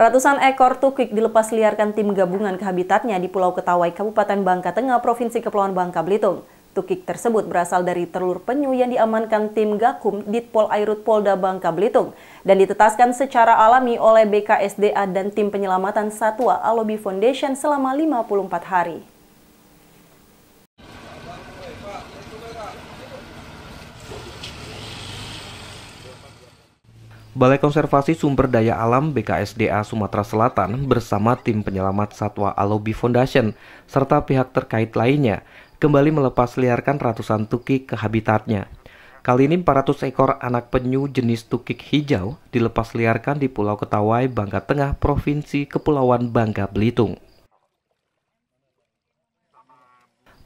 Ratusan ekor tukik dilepas liarkan tim gabungan ke habitatnya di Pulau Ketawai, Kabupaten Bangka Tengah, Provinsi Kepulauan Bangka Belitung. Tukik tersebut berasal dari telur penyu yang diamankan tim Gakum Ditpol Airut Polda Bangka Belitung dan ditetaskan secara alami oleh BKSDA dan tim penyelamatan satwa Alobi Foundation selama 54 hari. Balai Konservasi Sumber Daya Alam BKSDA Sumatera Selatan bersama tim penyelamat satwa Alobi Foundation serta pihak terkait lainnya kembali melepas liarkan ratusan tukik ke habitatnya. Kali ini 400 ekor anak penyu jenis tukik hijau dilepas liarkan di Pulau Ketawai, Bangka Tengah, Provinsi Kepulauan Bangka Belitung.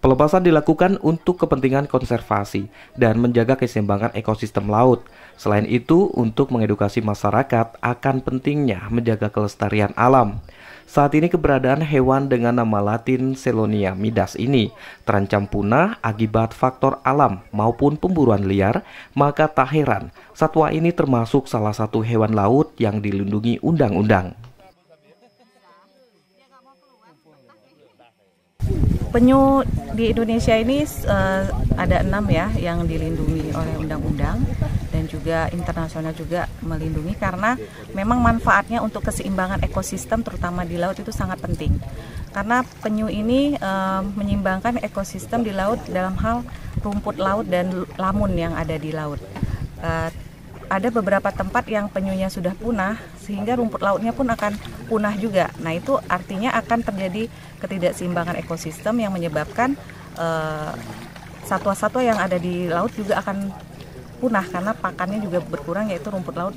Pelepasan dilakukan untuk kepentingan konservasi dan menjaga keseimbangan ekosistem laut. Selain itu, untuk mengedukasi masyarakat akan pentingnya menjaga kelestarian alam. Saat ini keberadaan hewan dengan nama latin Selonia midas ini terancam punah akibat faktor alam maupun pemburuan liar, maka tak heran satwa ini termasuk salah satu hewan laut yang dilindungi undang-undang. penyu di Indonesia ini uh, ada enam ya yang dilindungi oleh undang-undang dan juga internasional juga melindungi karena memang manfaatnya untuk keseimbangan ekosistem terutama di laut itu sangat penting karena penyu ini uh, eh, menyimbangkan ekosistem di laut dalam hal rumput laut dan lamun yang ada di laut. Uh, ada beberapa tempat yang penyunya sudah punah sehingga rumput lautnya pun akan punah juga. Nah, itu artinya akan terjadi ketidakseimbangan ekosistem yang menyebabkan eh, satwa-satwa uh, yang ada di laut juga akan punah karena pakannya juga berkurang yaitu rumput laut.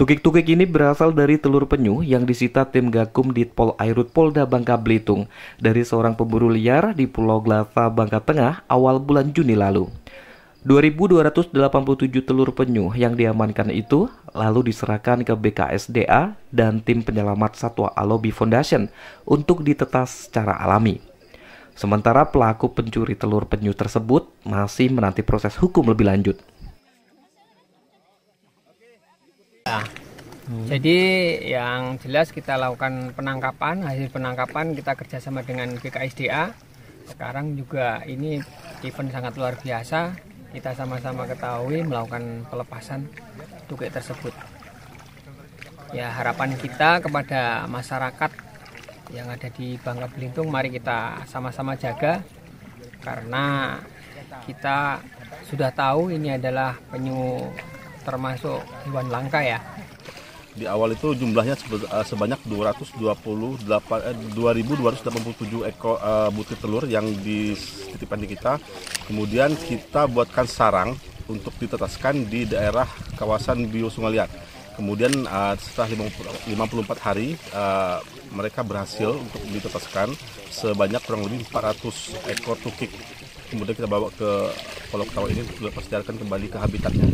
Tukik-tukik ini berasal dari telur penyu yang disita tim Gakum di Pol Airut Polda Bangka Belitung dari seorang pemburu liar di Pulau Glasa, Bangka Tengah awal bulan Juni lalu. 2.287 telur penyu yang diamankan itu lalu diserahkan ke BKSDA dan tim penyelamat satwa Alobi Foundation untuk ditetas secara alami. Sementara pelaku pencuri telur penyu tersebut masih menanti proses hukum lebih lanjut. Ya, hmm. Jadi yang jelas kita lakukan penangkapan, hasil penangkapan kita kerjasama dengan BKSDA. Sekarang juga ini event sangat luar biasa kita sama-sama ketahui melakukan pelepasan tukik tersebut. Ya harapan kita kepada masyarakat yang ada di Bangka Belitung, mari kita sama-sama jaga karena kita sudah tahu ini adalah penyu termasuk hewan langka ya di awal itu jumlahnya eh, sebanyak 228 eh, 2287 ekor eh, butir telur yang dititipkan di kita. Kemudian kita buatkan sarang untuk ditetaskan di daerah kawasan Bio Sungai Liat. Kemudian uh, setelah 54 hari uh, mereka berhasil untuk ditetaskan sebanyak kurang lebih 400 ekor tukik. Kemudian kita bawa ke Pulau Ketawa ini untuk diarahkan kembali ke habitatnya.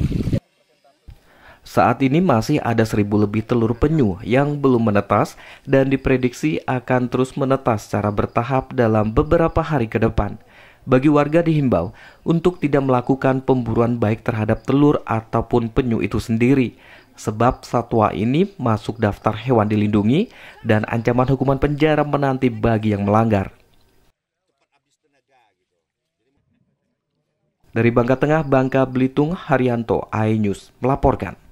Saat ini masih ada seribu lebih telur penyu yang belum menetas dan diprediksi akan terus menetas secara bertahap dalam beberapa hari ke depan. Bagi warga dihimbau untuk tidak melakukan pemburuan baik terhadap telur ataupun penyu itu sendiri, sebab satwa ini masuk daftar hewan dilindungi dan ancaman hukuman penjara menanti bagi yang melanggar. Dari Bangka Tengah, Bangka Belitung, Haryanto, News melaporkan.